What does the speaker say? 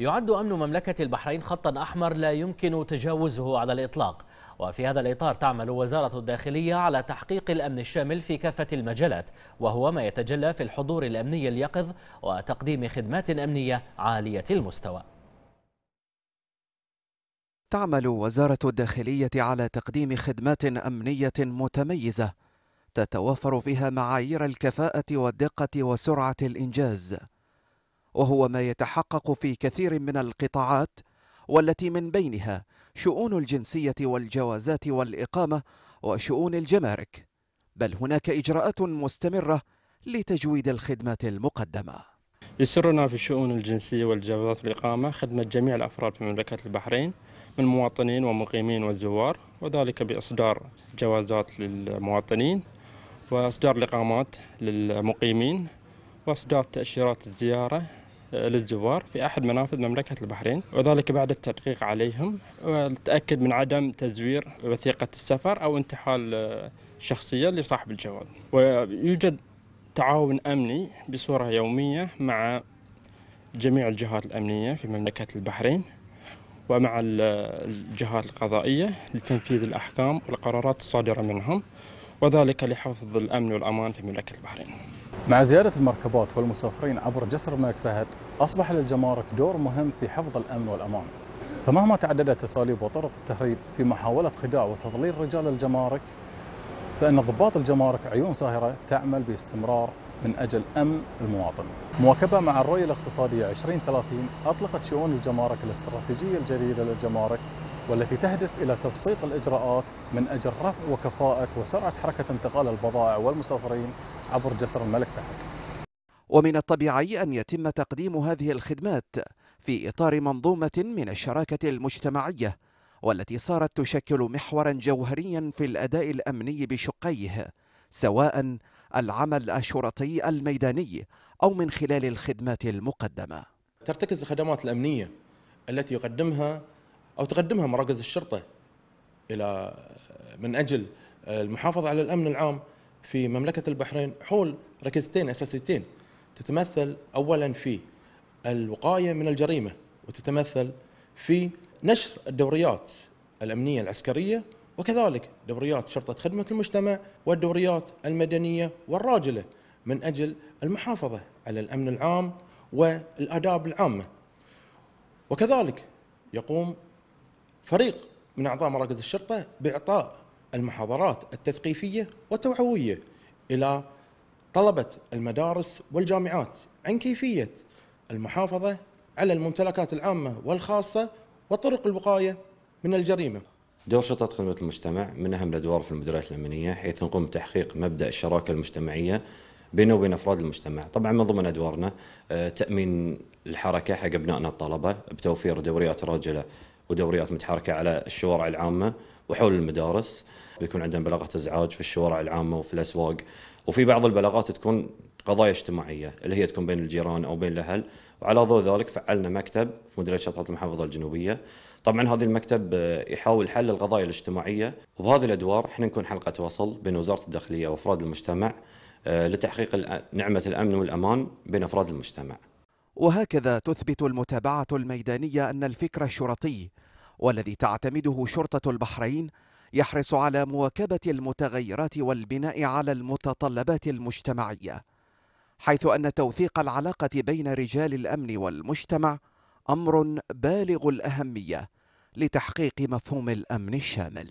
يعد أمن مملكة البحرين خطا أحمر لا يمكن تجاوزه على الإطلاق وفي هذا الإطار تعمل وزارة الداخلية على تحقيق الأمن الشامل في كافة المجالات وهو ما يتجلى في الحضور الأمني اليقظ وتقديم خدمات أمنية عالية المستوى تعمل وزارة الداخلية على تقديم خدمات أمنية متميزة تتوفر فيها معايير الكفاءة والدقة وسرعة الإنجاز وهو ما يتحقق في كثير من القطاعات والتي من بينها شؤون الجنسية والجوازات والإقامة وشؤون الجمارك بل هناك إجراءات مستمرة لتجويد الخدمات المقدمة يسرنا في الشؤون الجنسية والجوازات والإقامة خدمة جميع الأفراد في مملكة البحرين من مواطنين ومقيمين والزوار وذلك بإصدار جوازات للمواطنين وإصدار الإقامات للمقيمين وإصدار تأشيرات الزيارة آه، للزوار في أحد منافذ مملكة البحرين وذلك بعد التدقيق عليهم والتأكد من عدم تزوير وثيقة السفر أو انتحال آه، شخصية لصاحب الجوال ويوجد تعاون أمني بصورة يومية مع جميع الجهات الأمنية في مملكة البحرين ومع آه، الجهات القضائية لتنفيذ الأحكام والقرارات الصادرة منهم وذلك لحفظ الأمن والأمان في مملكة البحرين مع زيادة المركبات والمسافرين عبر جسر الملك فهد أصبح للجمارك دور مهم في حفظ الأمن والأمان فمهما تعددت أساليب وطرق التهريب في محاولة خداع وتضليل رجال الجمارك فإن ضباط الجمارك عيون ساهرة تعمل باستمرار من أجل أمن المواطن مواكبة مع الرؤية الاقتصادية 2030 أطلقت شؤون الجمارك الاستراتيجية الجديدة للجمارك والتي تهدف إلى تبسيط الإجراءات من أجل رفع وكفاءة وسرعة حركة انتقال البضائع والمسافرين عبر جسر الملك فهد ومن الطبيعي أن يتم تقديم هذه الخدمات في إطار منظومة من الشراكة المجتمعية والتي صارت تشكل محورا جوهريا في الأداء الأمني بشقيه سواء العمل الشرطي الميداني أو من خلال الخدمات المقدمة ترتكز الخدمات الأمنية التي يقدمها او تقدمها مراكز الشرطه الى من اجل المحافظه على الامن العام في مملكه البحرين حول ركيزتين اساسيتين تتمثل اولا في الوقايه من الجريمه وتتمثل في نشر الدوريات الامنيه العسكريه وكذلك دوريات شرطه خدمه المجتمع والدوريات المدنيه والراجله من اجل المحافظه على الامن العام والاداب العامه. وكذلك يقوم فريق من اعضاء مراكز الشرطه باعطاء المحاضرات التثقيفيه والتوعويه الى طلبه المدارس والجامعات عن كيفيه المحافظه على الممتلكات العامه والخاصه وطرق الوقايه من الجريمه. دور شرطة خدمة المجتمع من أهم الأدوار في المديريات الأمنية حيث نقوم بتحقيق مبدأ الشراكة المجتمعية بينه وبين أفراد المجتمع طبعا من ضمن أدوارنا آه، تأمين الحركة حق أبنائنا الطلبة بتوفير دوريات راجلة ودوريات متحركه على الشوارع العامه وحول المدارس بيكون عندنا بلاغات ازعاج في الشوارع العامه وفي الاسواق وفي بعض البلاغات تكون قضايا اجتماعيه اللي هي تكون بين الجيران او بين الاهل وعلى ضوء ذلك فعلنا مكتب في مديريه شطحه المحافظه الجنوبيه طبعا هذا المكتب آه، يحاول حل القضايا الاجتماعيه وبهذه الادوار احنا نكون حلقه وصل بين وزاره الداخليه وافراد المجتمع آه، لتحقيق نعمه الامن والامان بين افراد المجتمع وهكذا تثبت المتابعة الميدانية أن الفكر الشرطي والذي تعتمده شرطة البحرين يحرص على مواكبة المتغيرات والبناء على المتطلبات المجتمعية حيث أن توثيق العلاقة بين رجال الأمن والمجتمع أمر بالغ الأهمية لتحقيق مفهوم الأمن الشامل